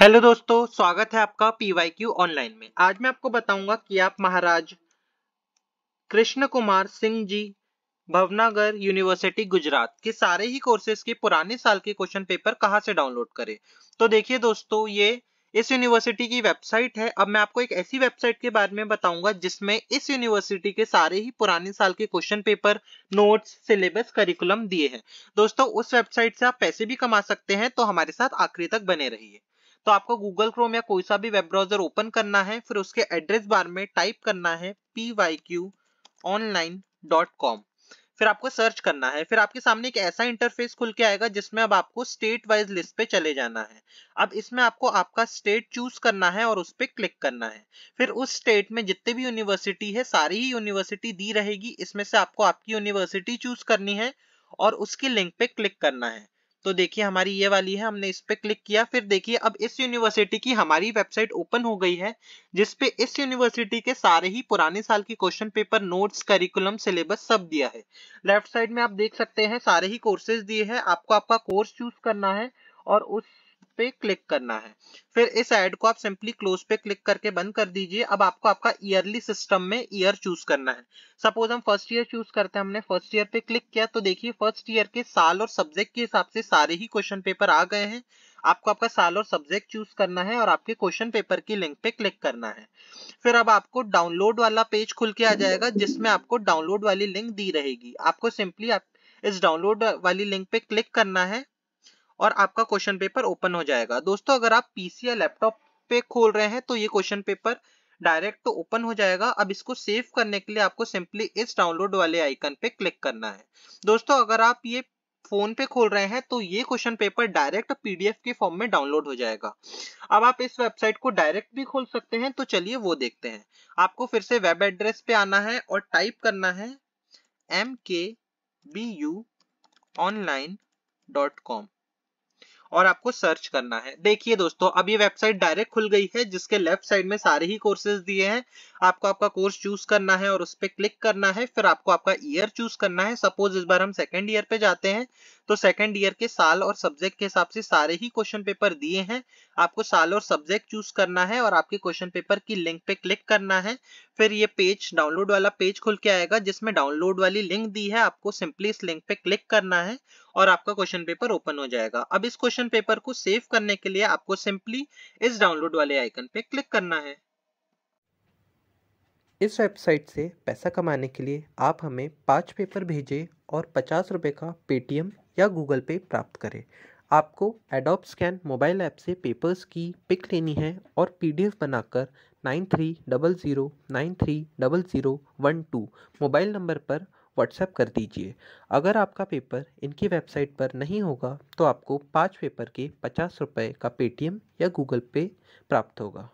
hello दोस्तों स्वागत है आपका पीवाईक्यू ऑनलाइन में आज मैं आपको बताऊंगा कि आप महाराज कृष्ण कुमार सिंह जी भवनागर यूनिवर्सिटी गुजरात के सारे ही कोर्सेज के पुराने साल के क्वेश्चन पेपर कहाँ से डाउनलोड करें तो देखिए दोस्तों ये इस यूनिवर्सिटी की वेबसाइट है अब मैं आपको एक ऐसी वेबसाइट के बारे में बताऊंगा जिसमें इस यूनिवर्सिटी के सारे ही पुराने साल के question paper notes syllabus curriculum दिए हैं दोस्तों उस वेबसाइट से आप पैसे भी कमा सकते हैं तो हमारे साथ आखिरी तक बने रहिए तो आपको गूगल क्रोम या कोई सा भी वेब ब्राउजर ओपन करना है फिर उसके एड्रेस बार में टाइप करना है P Y Q online dot com फिर आपको सर्च करना है फिर आपके सामने एक ऐसा इंटरफेस खुल के आएगा जिसमें अब आपको स्टेट वाइज लिस्ट पे चले जाना है अब इसमें आपको आपका स्टेट चूज करना है और उस पर क्लिक करना है फिर उस स्टेट में जितने भी यूनिवर्सिटी है सारी ही यूनिवर्सिटी दी रहेगी इसमें से आपको आपकी यूनिवर्सिटी चूज करनी है और उसकी लिंक पे क्लिक करना है तो देखिए हमारी ये वाली है हमने इस पर क्लिक किया फिर देखिए अब इस यूनिवर्सिटी की हमारी वेबसाइट ओपन हो गई है जिसपे इस यूनिवर्सिटी के सारे ही पुराने साल के question paper notes curriculum syllabus सब दिया है लेफ्ट साइड में आप देख सकते हैं सारे ही कोर्सेज दिए हैं आपको आपका कोर्स चूज करना है और उस पे क्लिक करना है फिर इस एड को आप सिंपली क्लोज पे क्लिक करके बंद कर दीजिए अब आपको आपका ईयरली सिस्टम में ईयर चूज करना है सपोज हम फर्स्ट ईयर चूज करते हैं हमने फर्स्ट ईयर पे क्लिक किया तो देखिए फर्स्ट ईयर के साल और सब्जेक्ट के हिसाब से सारे ही क्वेश्चन पेपर आ गए हैं आपको आपका साल और सब्जेक्ट चूज करना है और आपके क्वेश्चन पेपर की लिंक पे क्लिक करना है फिर अब आपको डाउनलोड वाला पेज खुल के आ जाएगा जिसमें आपको डाउनलोड वाली लिंक दी रहेगी आपको सिंपली आप इस डाउनलोड वाली लिंक पे क्लिक करना है और आपका क्वेश्चन पेपर ओपन हो जाएगा दोस्तों अगर आप पीसी या लैपटॉप पे खोल रहे हैं तो ये क्वेश्चन पेपर डायरेक्ट तो ओपन हो जाएगा अब इसको सेव करने के लिए आपको सिंपली इस डाउनलोड वाले आइकन पे क्लिक करना है दोस्तों अगर आप ये फोन पे खोल रहे हैं तो ये क्वेश्चन पेपर डायरेक्ट पीडीएफ के फॉर्म में डाउनलोड हो जाएगा अब आप इस वेबसाइट को डायरेक्ट भी खोल सकते हैं तो चलिए वो देखते हैं आपको फिर से वेब एड्रेस पे आना है और टाइप करना है M K B U online dot com और आपको सर्च करना है देखिए दोस्तों अब ये वेबसाइट डायरेक्ट खुल गई है जिसके लेफ्ट साइड में सारे ही कोर्सेज दिए हैं आपको आपका कोर्स चूज करना है और उस पर क्लिक करना है फिर आपको आपका ईयर चूज करना है सपोज इस बार हम सेकेंड ईयर पे जाते हैं तो सेकेंड ईयर के साल और सब्जेक्ट के हिसाब से सारे ही क्वेश्चन पेपर दिए हैं आपको साल और सब्जेक्ट चूज करना है और आपके क्वेश्चन पेपर की लिंक पे क्लिक करना है फिर ये पेज डाउनलोड वाला पेज खुल के आएगा जिसमें डाउनलोड वाली लिंक दी है आपको सिंपली इस लिंक पे क्लिक करना है और आपका क्वेश्चन पेपर ओपन हो जाएगा अब इस क्वेश्चन पेपर को सेव करने के लिए आपको सिंपली इस डाउनलोड वाले आइकन पे क्लिक करना है इस वेबसाइट से पैसा कमाने के लिए आप हमें पाँच पेपर भेजें और पचास रुपये का पेटीएम या गूगल पे प्राप्त करें आपको एडोप स्कैन मोबाइल ऐप से पेपर्स की पिक लेनी है और पीडीएफ बनाकर nine three double zero nine three double zero one two mobile number पर व्हाट्सएप कर दीजिए अगर आपका पेपर इनकी वेबसाइट पर नहीं होगा तो आपको पाँच पेपर के पचास रुपये का पेटीएम या गूगल पे प्राप्त होगा